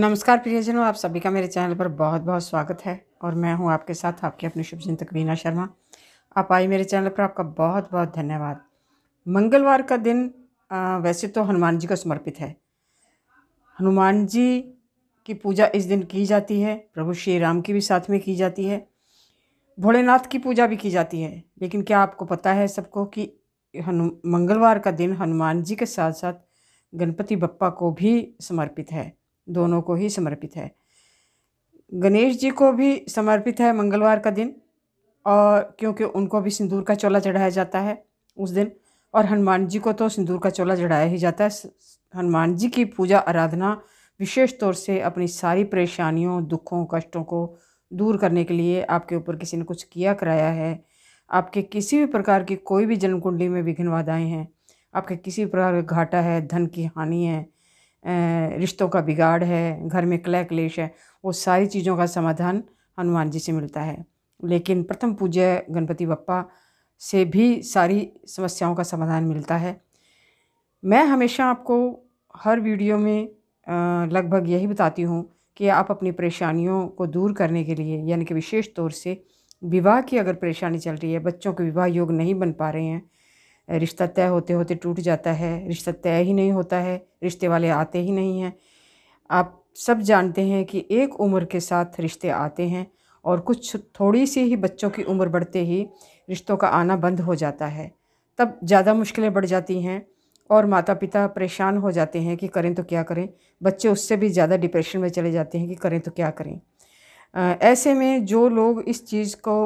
नमस्कार प्रियजनों आप सभी का मेरे चैनल पर बहुत बहुत स्वागत है और मैं हूं आपके साथ आपके अपने शुभचिंतक तकवीना शर्मा आप आई मेरे चैनल पर आपका बहुत बहुत धन्यवाद मंगलवार का दिन आ, वैसे तो हनुमान जी को समर्पित है हनुमान जी की पूजा इस दिन की जाती है प्रभु श्री राम की भी साथ में की जाती है भोलेनाथ की पूजा भी की जाती है लेकिन क्या आपको पता है सबको कि हनु मंगलवार का दिन हनुमान जी के साथ साथ गणपति बप्पा को भी समर्पित है दोनों को ही समर्पित है गणेश जी को भी समर्पित है मंगलवार का दिन और क्योंकि उनको भी सिंदूर का चोला चढ़ाया जाता है उस दिन और हनुमान जी को तो सिंदूर का चोला चढ़ाया ही जाता है हनुमान जी की पूजा आराधना विशेष तौर से अपनी सारी परेशानियों दुखों कष्टों को दूर करने के लिए आपके ऊपर किसी ने कुछ किया कराया है आपके किसी भी प्रकार की कोई भी जन्म कुंडली में विघ्न बाधाएँ हैं आपके किसी भी प्रकार का घाटा है धन की हानि है रिश्तों का बिगाड़ है घर में क्लह क्लेश है वो सारी चीज़ों का समाधान हनुमान जी से मिलता है लेकिन प्रथम पूज्य गणपति बप्पा से भी सारी समस्याओं का समाधान मिलता है मैं हमेशा आपको हर वीडियो में लगभग यही बताती हूँ कि आप अपनी परेशानियों को दूर करने के लिए यानी कि विशेष तौर से विवाह की अगर परेशानी चल रही है बच्चों के विवाह योग नहीं बन पा रहे हैं रिश्ता तय होते होते टूट जाता है रिश्ता तय ही नहीं होता है रिश्ते वाले आते ही नहीं हैं आप सब जानते हैं कि एक उम्र के साथ रिश्ते आते हैं और कुछ थोड़ी सी ही बच्चों की उम्र बढ़ते ही रिश्तों का आना बंद हो जाता है तब ज़्यादा मुश्किलें बढ़ जाती हैं और माता पिता परेशान हो जाते हैं कि करें तो क्या करें बच्चे उससे भी ज़्यादा डिप्रेशन में चले जाते हैं कि करें तो क्या करें ऐसे में जो लोग इस चीज़ को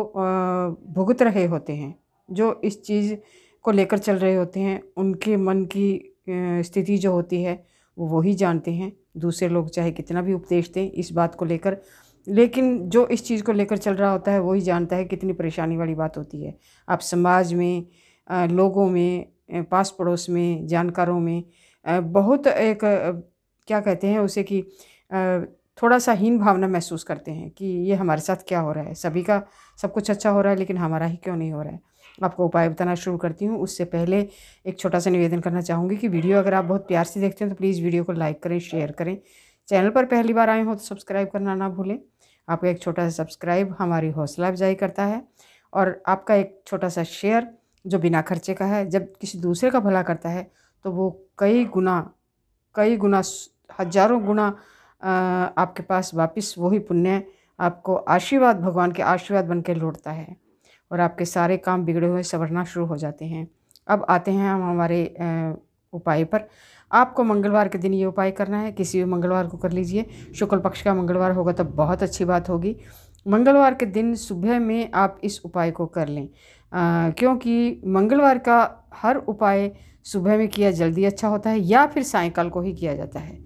भुगत रहे होते हैं जो इस चीज़ को लेकर चल रहे होते हैं उनके मन की स्थिति जो होती है वो वही जानते हैं दूसरे लोग चाहे कितना भी उपदेश दें इस बात को लेकर लेकिन जो इस चीज़ को लेकर चल रहा होता है वही जानता है कितनी परेशानी वाली बात होती है आप समाज में लोगों में पास पड़ोस में जानकारों में बहुत एक क्या कहते हैं उसे कि थोड़ा सा हीन भावना महसूस करते हैं कि ये हमारे साथ क्या हो रहा है सभी का सब कुछ अच्छा हो रहा है लेकिन हमारा ही क्यों नहीं हो रहा है आपको उपाय बताना शुरू करती हूँ उससे पहले एक छोटा सा निवेदन करना चाहूँगी कि वीडियो अगर आप बहुत प्यार से देखते हैं तो प्लीज़ वीडियो को लाइक करें शेयर करें चैनल पर पहली बार आए हों तो सब्सक्राइब करना ना भूलें आपका एक छोटा सा सब्सक्राइब हमारी हौसला अफजाई करता है और आपका एक छोटा सा शेयर जो बिना खर्चे का है जब किसी दूसरे का भला करता है तो वो कई गुना कई गुना हजारों गुना आपके पास वापस वही पुण्य आपको आशीर्वाद भगवान के आशीर्वाद बन के लौटता है और आपके सारे काम बिगड़े हुए संवरना शुरू हो जाते हैं अब आते हैं हम हमारे उपाय पर आपको मंगलवार के दिन ये उपाय करना है किसी भी मंगलवार को कर लीजिए शुक्ल पक्ष का मंगलवार होगा तब तो बहुत अच्छी बात होगी मंगलवार के दिन सुबह में आप इस उपाय को कर लें क्योंकि मंगलवार का हर उपाय सुबह में किया जल्दी अच्छा होता है या फिर सायकाल को ही किया जाता है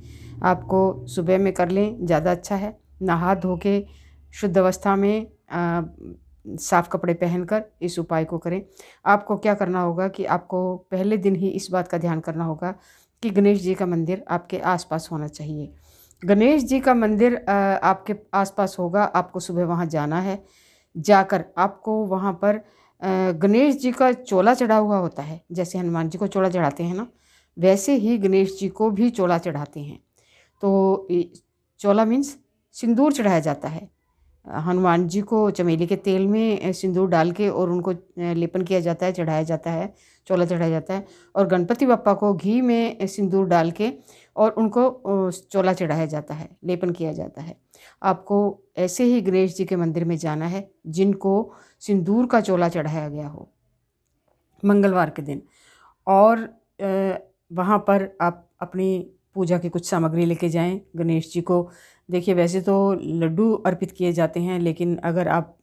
आपको सुबह में कर लें ज़्यादा अच्छा है नहा धो के शुद्ध अवस्था में साफ़ कपड़े पहनकर इस उपाय को करें आपको क्या करना होगा कि आपको पहले दिन ही इस बात का ध्यान करना होगा कि गणेश जी का मंदिर आपके आसपास होना चाहिए गणेश जी का मंदिर आपके आसपास होगा आपको सुबह वहाँ जाना है जाकर आपको वहाँ पर गणेश जी का चोला चढ़ा हुआ होता है जैसे हनुमान जी को चोला चढ़ाते हैं ना वैसे ही गणेश जी को भी चोला चढ़ाते हैं तो चोला मीन्स सिंदूर चढ़ाया जाता है हनुमान जी को चमेली के तेल में सिंदूर डाल के और उनको लेपन किया जाता है चढ़ाया जाता है चोला चढ़ाया जाता है और गणपति बप्पा को घी में सिंदूर डाल के और उनको चोला चढ़ाया जाता है लेपन किया जाता है आपको ऐसे ही गणेश जी के मंदिर में जाना है जिनको सिंदूर का चोला चढ़ाया गया हो मंगलवार के दिन और वहाँ पर आप अपनी पूजा की कुछ सामग्री लेके जाएं गणेश जी को देखिए वैसे तो लड्डू अर्पित किए जाते हैं लेकिन अगर आप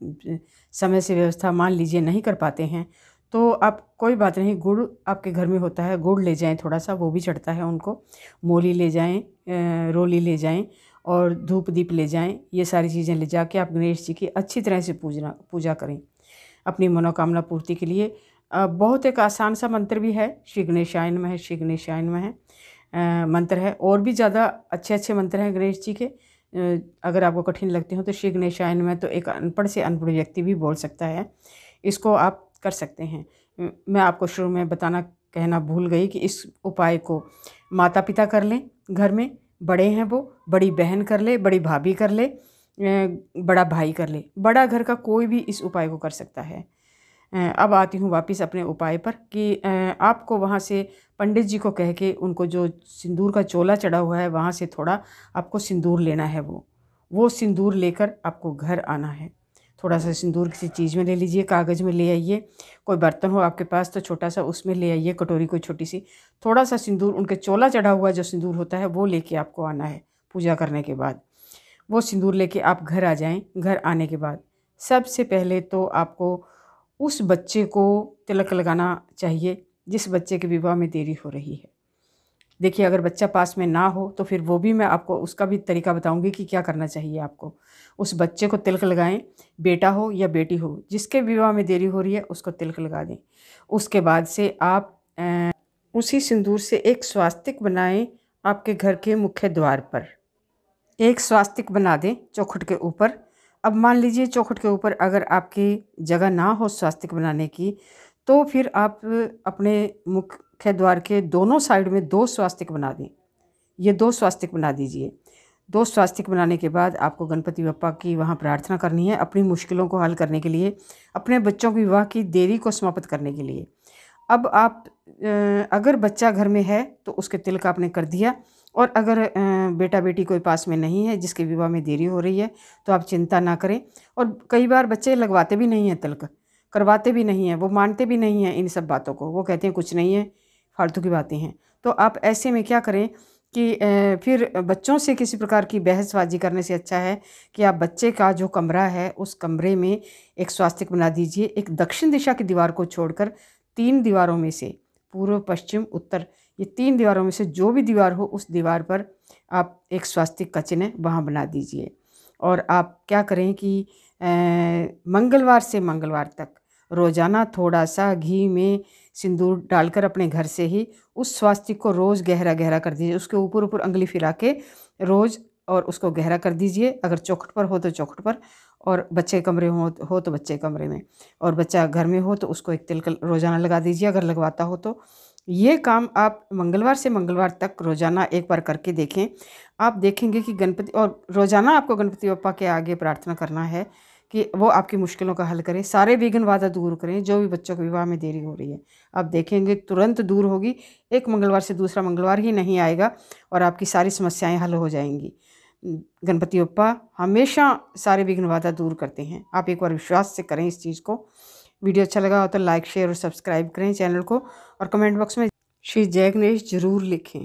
समय से व्यवस्था मान लीजिए नहीं कर पाते हैं तो आप कोई बात नहीं गुड़ आपके घर में होता है गुड़ ले जाएं थोड़ा सा वो भी चढ़ता है उनको मोली ले जाएं रोली ले जाएं और धूप दीप ले जाएं ये सारी चीज़ें ले जाके आप गणेश जी की अच्छी तरह से पूजना पूजा करें अपनी मनोकामना पूर्ति के लिए बहुत एक आसान सा मंत्र भी है श्री में है श्री गणेशायन में है मंत्र है और भी ज़्यादा अच्छे अच्छे मंत्र हैं गणेश जी के अगर आपको कठिन लगती हो तो शीघ्र गणेशायन में तो एक अनपढ़ से अनपढ़ व्यक्ति भी बोल सकता है इसको आप कर सकते हैं मैं आपको शुरू में बताना कहना भूल गई कि इस उपाय को माता पिता कर लें घर में बड़े हैं वो बड़ी बहन कर ले बड़ी भाभी कर ले बड़ा भाई कर ले बड़ा घर का कोई भी इस उपाय को कर सकता है अब आती हूँ वापस अपने उपाय पर कि आपको वहाँ से पंडित जी को कह के उनको जो सिंदूर का चोला चढ़ा हुआ है वहाँ से थोड़ा आपको सिंदूर लेना है वो वो सिंदूर लेकर आपको घर आना है थोड़ा सा सिंदूर किसी चीज़ में ले लीजिए कागज़ में ले आइए कोई बर्तन हो आपके पास तो छोटा सा उसमें ले आइए कटोरी कोई छोटी सी थोड़ा सा सिंदूर उनके चोला चढ़ा हुआ जो सिंदूर होता है वो लेके आपको आना है पूजा करने के बाद वो सिंदूर लेके आप घर आ जाएं घर आने के बाद सबसे पहले तो आपको उस बच्चे को तिलक लगाना चाहिए जिस बच्चे के विवाह में देरी हो रही है देखिए अगर बच्चा पास में ना हो तो फिर वो भी मैं आपको उसका भी तरीका बताऊंगी कि क्या करना चाहिए आपको उस बच्चे को तिलक लगाएं बेटा हो या बेटी हो जिसके विवाह में देरी हो रही है उसको तिलक लगा दें उसके बाद से आप ए, उसी सिंदूर से एक स्वास्तिक बनाएं आपके घर के मुख्य द्वार पर एक स्वास्तिक बना दें चौखट के ऊपर अब मान लीजिए चौखट के ऊपर अगर आपकी जगह ना हो स्वास्तिक बनाने की तो फिर आप अपने मुख्य द्वार के दोनों साइड में दो स्वास्तिक बना दें ये दो स्वास्तिक बना दीजिए दो स्वास्तिक बनाने के बाद आपको गणपति बप्पा की वहाँ प्रार्थना करनी है अपनी मुश्किलों को हल करने के लिए अपने बच्चों की विवाह की देरी को समाप्त करने के लिए अब आप अगर बच्चा घर में है तो उसके तिलक आपने कर दिया और अगर बेटा बेटी कोई पास में नहीं है जिसके विवाह में देरी हो रही है तो आप चिंता ना करें और कई बार बच्चे लगवाते भी नहीं हैं तलक करवाते भी नहीं हैं वो मानते भी नहीं हैं इन सब बातों को वो कहते हैं कुछ नहीं है फालतू की बातें हैं तो आप ऐसे में क्या करें कि फिर बच्चों से किसी प्रकार की बहसबाजी करने से अच्छा है कि आप बच्चे का जो कमरा है उस कमरे में एक स्वास्थ्य बना दीजिए एक दक्षिण दिशा की दीवार को छोड़कर तीन दीवारों में से पूर्व पश्चिम उत्तर ये तीन दीवारों में से जो भी दीवार हो उस दीवार पर आप एक स्वास्तिक का चिन्ह वहाँ बना दीजिए और आप क्या करें कि मंगलवार से मंगलवार तक रोज़ाना थोड़ा सा घी में सिंदूर डालकर अपने घर से ही उस स्वास्तिक को रोज़ गहरा गहरा कर दीजिए उसके ऊपर ऊपर उंगली फिरा के रोज़ और उसको गहरा कर दीजिए अगर चौखट पर हो तो चौखट पर और बच्चे कमरे हो हो तो बच्चे कमरे में और बच्चा घर में हो तो उसको एक तिलक रोज़ाना लगा दीजिए अगर लगवाता हो तो ये काम आप मंगलवार से मंगलवार तक रोज़ाना एक बार करके देखें आप देखेंगे कि गणपति और रोज़ाना आपको गणपति बप्पा के आगे प्रार्थना करना है कि वो आपकी मुश्किलों का हल करें सारे विघ्न वादा दूर करें जो भी बच्चों के विवाह में देरी हो रही है आप देखेंगे तुरंत दूर होगी एक मंगलवार से दूसरा मंगलवार ही नहीं आएगा और आपकी सारी समस्याएं हल हो जाएंगी गणपति बप्पा हमेशा सारे विघ्न वादा दूर करते हैं आप एक बार विश्वास से करें इस चीज़ को वीडियो अच्छा लगा हो तो लाइक शेयर और सब्सक्राइब करें चैनल को और कमेंट बॉक्स में श्री जय गणेश जरूर लिखें